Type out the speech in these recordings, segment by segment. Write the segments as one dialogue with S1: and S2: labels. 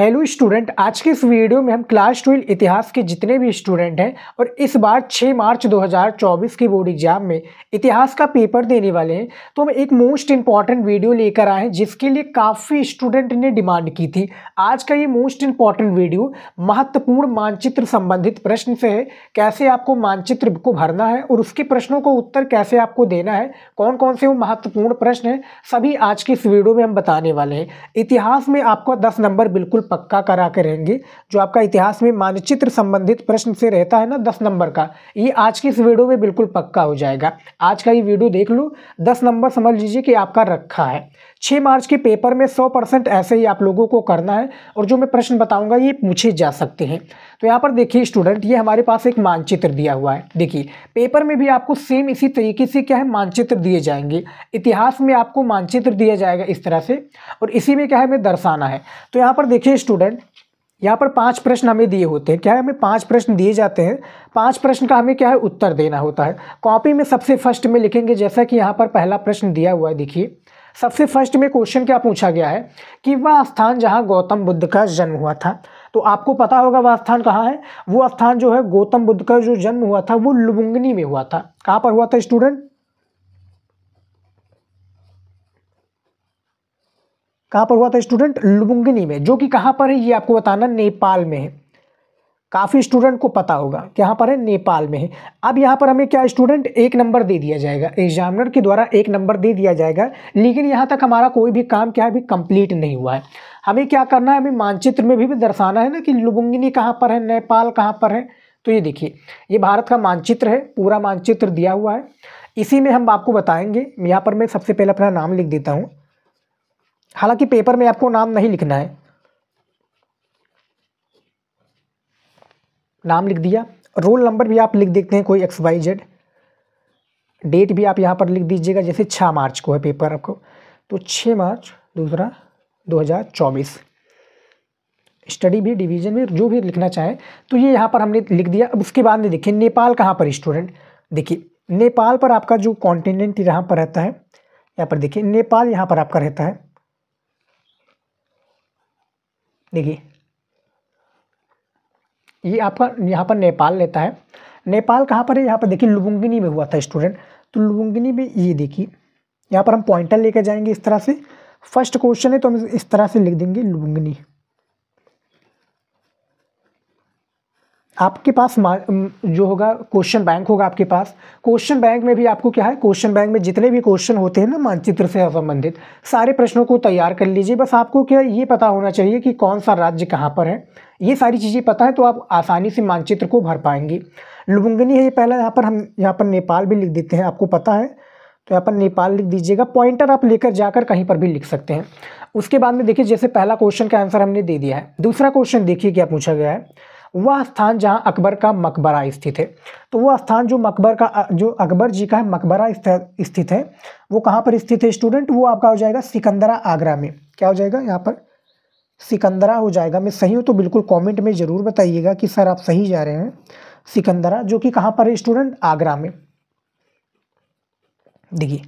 S1: hello student आज के इस वीडियो में हम क्लास ट्वेल्व इतिहास के जितने भी स्टूडेंट हैं और इस बार 6 मार्च 2024 के बोर्ड एग्जाम में इतिहास का पेपर देने वाले हैं तो हम एक मोस्ट इम्पॉर्टेंट वीडियो लेकर आए हैं जिसके लिए काफ़ी स्टूडेंट ने डिमांड की थी आज का ये मोस्ट इम्पॉर्टेंट वीडियो महत्वपूर्ण मानचित्र संबंधित प्रश्न से है कैसे आपको मानचित्र को भरना है और उसके प्रश्नों को उत्तर कैसे आपको देना है कौन कौन से वो महत्वपूर्ण प्रश्न हैं सभी आज के इस वीडियो में हम बताने वाले हैं इतिहास में आपका दस नंबर बिल्कुल पक्का करा के रहेंगे जो आपका इतिहास में मानचित्र संबंधित प्रश्न से रहता है ना दस नंबर का ये आज की इस वीडियो में बिल्कुल पक्का हो जाएगा आज का ये वीडियो देख लो दस नंबर समझ लीजिए कि आपका रखा है छः मार्च के पेपर में सौ परसेंट ऐसे ही आप लोगों को करना है और जो मैं प्रश्न बताऊंगा ये पूछे जा सकते हैं तो यहाँ पर देखिए स्टूडेंट ये हमारे पास एक मानचित्र दिया हुआ है देखिए पेपर में भी आपको सेम इसी तरीके से क्या है मानचित्र दिए जाएंगे इतिहास में आपको मानचित्र दिया जाएगा इस तरह से और इसी में क्या है हमें दर्शाना है तो यहाँ पर देखिए देखिए स्टूडेंट यहाँ पर पांच प्रश्न हमें दिए होते हैं क्या है हमें पांच प्रश्न दिए जाते हैं पांच प्रश्न का हमें क्या है उत्तर देना होता है कॉपी में सबसे फर्स्ट में लिखेंगे जैसा कि यहाँ पर पहला प्रश्न दिया हुआ है देखिए सबसे फर्स्ट में क्वेश्चन क्या पूछा गया है कि वह स्थान जहाँ गौतम बुद्ध का जन्म हुआ था तो आपको पता होगा वह स्थान कहाँ है वो स्थान जो है गौतम बुद्ध का जो जन्म हुआ था वो लुबुंगनी में हुआ था कहाँ पर हुआ था स्टूडेंट कहाँ पर हुआ था स्टूडेंट लुम्बिनी में जो कि कहाँ पर है ये आपको बताना नेपाल में है काफ़ी स्टूडेंट को पता होगा कहाँ पर है नेपाल में है अब यहाँ पर हमें क्या स्टूडेंट एक नंबर दे दिया जाएगा एग्जामिनर के द्वारा एक नंबर दे दिया जाएगा लेकिन यहाँ तक हमारा कोई भी काम क्या है अभी कंप्लीट नहीं हुआ है हमें क्या करना है हमें मानचित्र में भी, भी दर्शाना है ना कि लुबुंगिनी कहाँ पर है नेपाल कहाँ पर है तो ये देखिए ये भारत का मानचित्र है पूरा मानचित्र दिया हुआ है इसी में हम आपको बताएंगे यहाँ पर मैं सबसे पहले अपना नाम लिख देता हूँ हालांकि पेपर में आपको नाम नहीं लिखना है नाम लिख दिया रोल नंबर भी आप लिख देते हैं कोई एक्स वाई जेड डेट भी आप यहाँ पर लिख दीजिएगा जैसे छह मार्च को है पेपर आपको तो छः मार्च दूसरा 2024 स्टडी भी डिवीजन में जो भी लिखना चाहे तो ये यहाँ पर हमने लिख दिया अब उसके बाद में देखिए नेपाल कहाँ पर स्टूडेंट देखिए नेपाल पर आपका जो कॉन्टिनेंट यहाँ पर रहता है यहाँ पर देखिए नेपाल यहाँ पर आपका रहता है देखिए ये आपका यहाँ पर नेपाल लेता है नेपाल कहाँ पर है यहाँ पर देखिए लुबुंगिनी में हुआ था स्टूडेंट तो लुबुंगिनी में ये देखिए यहाँ पर हम पॉइंटर लेकर जाएंगे इस तरह से फर्स्ट क्वेश्चन है तो हम इस तरह से लिख देंगे लुबुंगिनी आपके पास जो होगा क्वेश्चन बैंक होगा आपके पास क्वेश्चन बैंक में भी आपको क्या है क्वेश्चन बैंक में जितने भी क्वेश्चन होते हैं ना मानचित्र से संबंधित सारे प्रश्नों को तैयार कर लीजिए बस आपको क्या ये पता होना चाहिए कि कौन सा राज्य कहाँ पर है ये सारी चीज़ें पता है तो आप आसानी से मानचित्र को भर पाएंगे लुबुंगनी है ये पहला यहाँ पर हम यहाँ पर नेपाल भी लिख देते हैं आपको पता है तो यहाँ पर नेपाल लिख दीजिएगा पॉइंटर आप लेकर जाकर कहीं पर भी लिख सकते हैं उसके बाद में देखिए जैसे पहला क्वेश्चन का आंसर हमने दे दिया है दूसरा क्वेश्चन देखिए क्या पूछा गया है वह स्थान जहाँ अकबर का मकबरा स्थित है तो वह स्थान जो मकबर का जो अकबर जी का मकबरा स्थित है वो कहाँ पर स्थित है स्टूडेंट वो आपका हो जाएगा सिकंदरा आगरा में क्या हो जाएगा यहाँ पर सिकंदरा हो जाएगा मैं सही हूँ तो बिल्कुल कमेंट में ज़रूर बताइएगा कि सर आप सही जा रहे हैं सिकंदरा जो कि कहाँ पर है स्टूडेंट आगरा में देखिए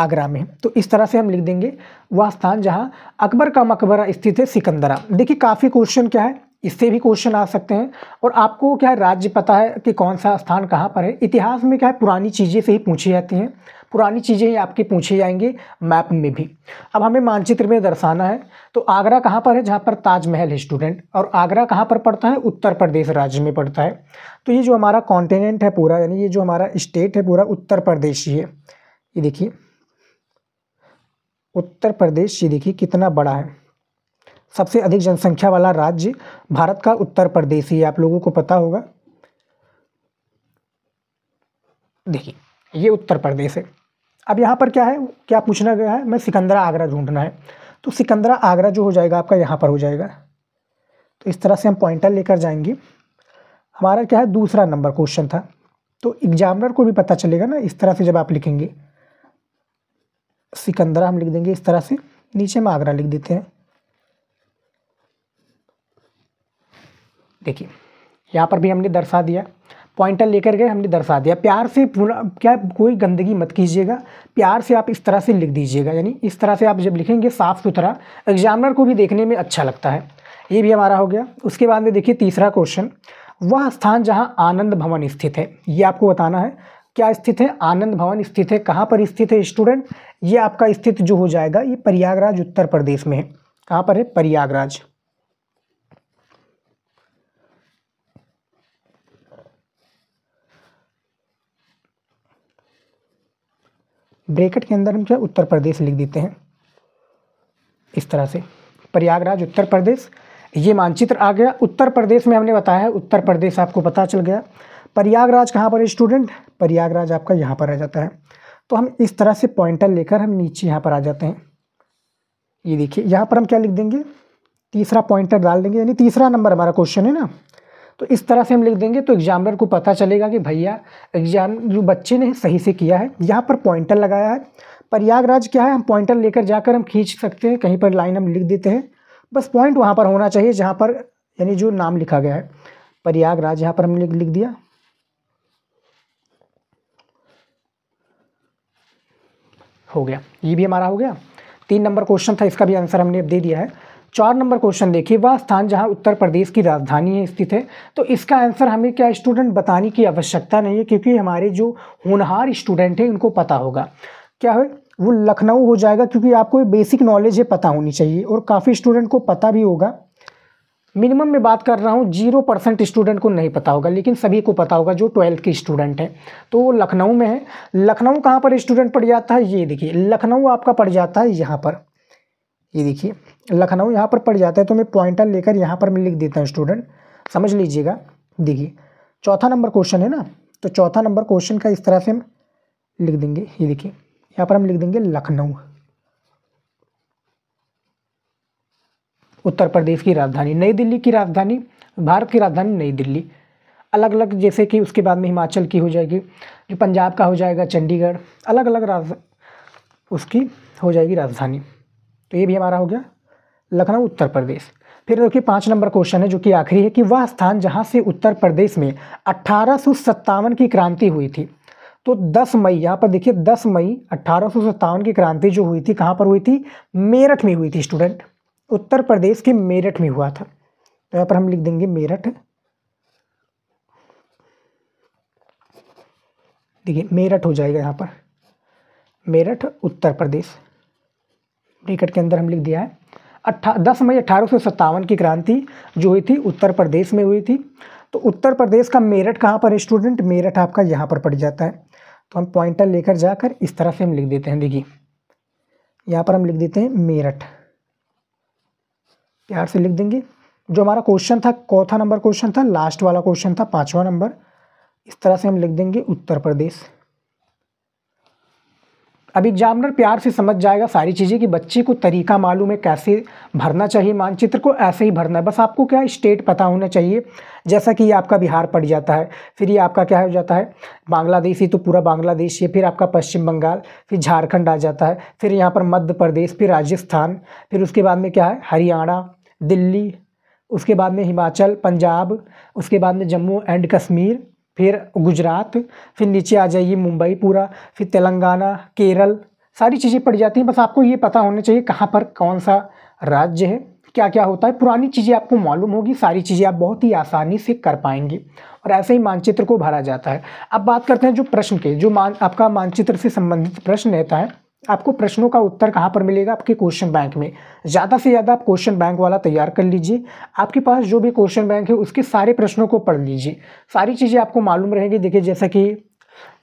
S1: आगरा में तो इस तरह से हम लिख देंगे वह स्थान जहाँ अकबर का मकबरा स्थित है सिकंदरा देखिए काफ़ी क्वेश्चन क्या है इससे भी क्वेश्चन आ सकते हैं और आपको क्या है राज्य पता है कि कौन सा स्थान कहाँ पर है इतिहास में क्या है पुरानी चीज़ें से ही पूछी जाती हैं पुरानी चीज़ें ही आपके पूछे जाएंगे मैप में भी अब हमें मानचित्र में दर्शाना है तो आगरा कहाँ पर है जहाँ पर ताजमहल है स्टूडेंट और आगरा कहाँ पर पड़ता है उत्तर प्रदेश राज्य में पड़ता है तो ये जो हमारा कॉन्टिनेंट है पूरा यानी ये जो हमारा स्टेट है पूरा उत्तर प्रदेश ही है ये देखिए उत्तर प्रदेश ये देखिए कितना बड़ा है सबसे अधिक जनसंख्या वाला राज्य भारत का उत्तर प्रदेश ही आप लोगों को पता होगा देखिए ये उत्तर प्रदेश है अब यहाँ पर क्या है क्या पूछना गया है मैं सिकंदरा आगरा ढूंढना है तो सिकंदरा आगरा जो हो जाएगा आपका यहाँ पर हो जाएगा तो इस तरह से हम पॉइंटर लेकर जाएंगे हमारा क्या है दूसरा नंबर क्वेश्चन था तो एग्जामिनर को भी पता चलेगा ना इस तरह से जब आप लिखेंगे सिकंदरा हम लिख देंगे इस तरह से नीचे में आगरा लिख देते हैं देखिए यहाँ पर भी हमने दर्शा दिया पॉइंटर लेकर गए हमने दर्शा दिया प्यार से क्या कोई गंदगी मत कीजिएगा प्यार से आप इस तरह से लिख दीजिएगा यानी इस तरह से आप जब लिखेंगे साफ़ सुथरा एग्जामिनर को भी देखने में अच्छा लगता है ये भी हमारा हो गया उसके बाद में देखिए तीसरा क्वेश्चन वह स्थान जहाँ आनंद भवन स्थित है ये आपको बताना है क्या स्थित है आनंद भवन स्थित है कहाँ पर स्थित है स्टूडेंट ये आपका स्थित जो हो जाएगा ये प्रयागराज उत्तर प्रदेश में है कहाँ पर है प्रयागराज ब्रैकेट के अंदर हम जो उत्तर प्रदेश लिख देते हैं इस तरह से प्रयागराज उत्तर प्रदेश ये मानचित्र आ गया उत्तर प्रदेश में हमने बताया है उत्तर प्रदेश आपको पता चल गया प्रयागराज कहाँ पर है स्टूडेंट प्रयागराज आपका यहाँ पर आ जाता है तो हम इस तरह से पॉइंटर लेकर हम नीचे यहाँ पर आ जाते हैं ये देखिए यहाँ पर हम क्या लिख देंगे तीसरा पॉइंटर डाल देंगे यानी तीसरा नंबर हमारा क्वेश्चन है ना तो इस तरह से हम लिख देंगे तो एग्जामिनर को पता चलेगा कि भैया एग्जाम जो बच्चे ने सही से किया है यहाँ पर पॉइंटर लगाया है प्रयागराज क्या है हम पॉइंटर लेकर जाकर हम खींच सकते हैं कहीं पर लाइन हम लिख देते हैं बस पॉइंट वहाँ पर होना चाहिए जहाँ पर यानी जो नाम लिखा गया है प्रयागराज यहाँ पर हमने लिख दिया हो गया ये भी हमारा हो गया तीन नंबर क्वेश्चन था इसका भी आंसर हमने दे दिया है चार नंबर क्वेश्चन देखिए वह स्थान जहाँ उत्तर प्रदेश की राजधानी है स्थित है तो इसका आंसर हमें क्या स्टूडेंट बताने की आवश्यकता नहीं है क्योंकि हमारे जो होनहार स्टूडेंट हैं उनको पता होगा क्या है वो लखनऊ हो जाएगा क्योंकि आपको बेसिक नॉलेज है पता होनी चाहिए और काफ़ी स्टूडेंट को पता भी होगा मिनिमम में बात कर रहा हूँ जीरो परसेंट स्टूडेंट को नहीं पता होगा लेकिन सभी को पता होगा जो ट्वेल्थ के स्टूडेंट हैं तो वो लखनऊ में है लखनऊ कहाँ पर स्टूडेंट पड़ जाता है ये देखिए लखनऊ आपका पड़ जाता है यहाँ पर ये देखिए लखनऊ यहाँ पर पड़ जाता है तो मैं पॉइंटर लेकर यहाँ पर मैं लिख देता हूँ स्टूडेंट समझ लीजिएगा देखिए चौथा नंबर क्वेश्चन है ना तो चौथा नंबर क्वेश्चन का इस तरह से हम लिख देंगे ये देखिए यहाँ पर हम लिख देंगे लखनऊ उत्तर प्रदेश की राजधानी नई दिल्ली की राजधानी भारत की राजधानी नई दिल्ली अलग अलग जैसे कि उसके बाद में हिमाचल की हो जाएगी जो पंजाब का हो जाएगा चंडीगढ़ अलग अलग राज उसकी हो जाएगी राजधानी तो ये भी हमारा हो गया लखनऊ उत्तर प्रदेश फिर देखिए पाँच नंबर क्वेश्चन है जो कि आखिरी है कि वह स्थान जहाँ से उत्तर प्रदेश में अट्ठारह की क्रांति हुई थी तो 10 मई यहाँ पर देखिए 10 मई अट्ठारह की क्रांति जो हुई थी कहाँ पर हुई थी मेरठ में हुई थी स्टूडेंट उत्तर प्रदेश के मेरठ में हुआ था तो यहाँ पर हम लिख देंगे मेरठ देखिए मेरठ हो जाएगा यहाँ पर मेरठ उत्तर प्रदेश ब्रिकेट के अंदर हम लिख दिया है अट्ठा दस मई अट्ठारह की क्रांति जो हुई थी उत्तर प्रदेश में हुई थी तो उत्तर प्रदेश का मेरठ कहाँ पर स्टूडेंट मेरठ आपका यहाँ पर पड़ जाता है तो हम पॉइंटर लेकर जाकर इस तरह से हम लिख देते हैं देखिए यहाँ पर हम लिख देते हैं मेरठ प्यार से लिख देंगे जो हमारा क्वेश्चन था चौथा नंबर क्वेश्चन था लास्ट वाला क्वेश्चन था पाँचवा नंबर इस तरह से हम लिख देंगे उत्तर प्रदेश अब एग्जामिनर प्यार से समझ जाएगा सारी चीज़ें कि बच्चे को तरीका मालूम है कैसे भरना चाहिए मानचित्र को ऐसे ही भरना है बस आपको क्या स्टेट पता होना चाहिए जैसा कि ये आपका बिहार पड़ जाता है फिर ये आपका क्या हो जाता है बांग्लादेश ही तो पूरा बांग्लादेश है फिर आपका पश्चिम बंगाल फिर झारखंड आ जाता है फिर यहाँ पर मध्य प्रदेश फिर राजस्थान फिर उसके बाद में क्या है हरियाणा दिल्ली उसके बाद में हिमाचल पंजाब उसके बाद में जम्मू एंड कश्मीर फिर गुजरात फिर नीचे आ जाइए मुंबई पूरा फिर तेलंगाना केरल सारी चीज़ें पड़ जाती हैं बस आपको ये पता होना चाहिए कहाँ पर कौन सा राज्य है क्या क्या होता है पुरानी चीज़ें आपको मालूम होगी सारी चीज़ें आप बहुत ही आसानी से कर पाएंगे और ऐसे ही मानचित्र को भरा जाता है अब बात करते हैं जो प्रश्न के जो मान आपका मानचित्र से संबंधित प्रश्न रहता है आपको प्रश्नों का उत्तर कहाँ पर मिलेगा आपके क्वेश्चन बैंक में ज़्यादा से ज़्यादा आप क्वेश्चन बैंक वाला तैयार कर लीजिए आपके पास जो भी क्वेश्चन बैंक है उसके सारे प्रश्नों को पढ़ लीजिए सारी चीज़ें आपको मालूम रहेंगी देखिए जैसा कि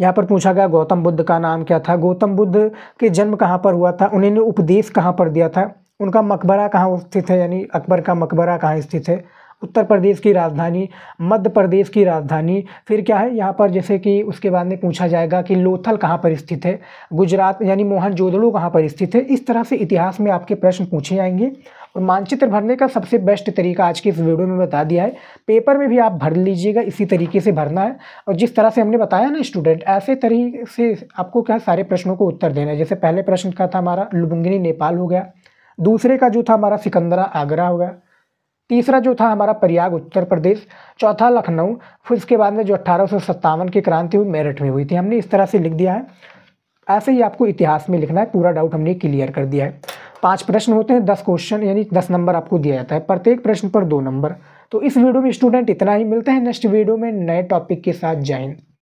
S1: यहाँ पर पूछा गया गौतम बुद्ध का नाम क्या था गौतम बुद्ध के जन्म कहाँ पर हुआ था उन्होंने उपदेश कहाँ पर दिया था उनका मकबरा कहाँ स्थित है यानी अकबर का मकबरा कहाँ स्थित है उत्तर प्रदेश की राजधानी मध्य प्रदेश की राजधानी फिर क्या है यहाँ पर जैसे कि उसके बाद में पूछा जाएगा कि लोथल कहाँ पर स्थित है गुजरात यानी मोहनजोदड़ो कहाँ पर स्थित है इस तरह से इतिहास में आपके प्रश्न पूछे जाएंगे और मानचित्र भरने का सबसे बेस्ट तरीका आज की इस वीडियो में बता दिया है पेपर में भी आप भर लीजिएगा इसी तरीके से भरना है और जिस तरह से हमने बताया ना स्टूडेंट ऐसे तरीके से आपको क्या सारे प्रश्नों को उत्तर देना है जैसे पहले प्रश्न का था हमारा लुबुंगिनी नेपाल हो गया दूसरे का जो था हमारा सिकंदरा आगरा हो गया तीसरा जो था हमारा प्रयाग उत्तर प्रदेश चौथा लखनऊ फिर इसके बाद में जो अट्ठारह की क्रांति हुई मेरठ में हुई थी हमने इस तरह से लिख दिया है ऐसे ही आपको इतिहास में लिखना है पूरा डाउट हमने क्लियर कर दिया है पांच प्रश्न होते हैं दस क्वेश्चन यानी दस नंबर आपको दिया जाता है प्रत्येक प्रश्न पर दो नंबर तो इस वीडियो में स्टूडेंट इतना ही मिलते हैं नेक्स्ट वीडियो में नए टॉपिक के साथ ज्वाइन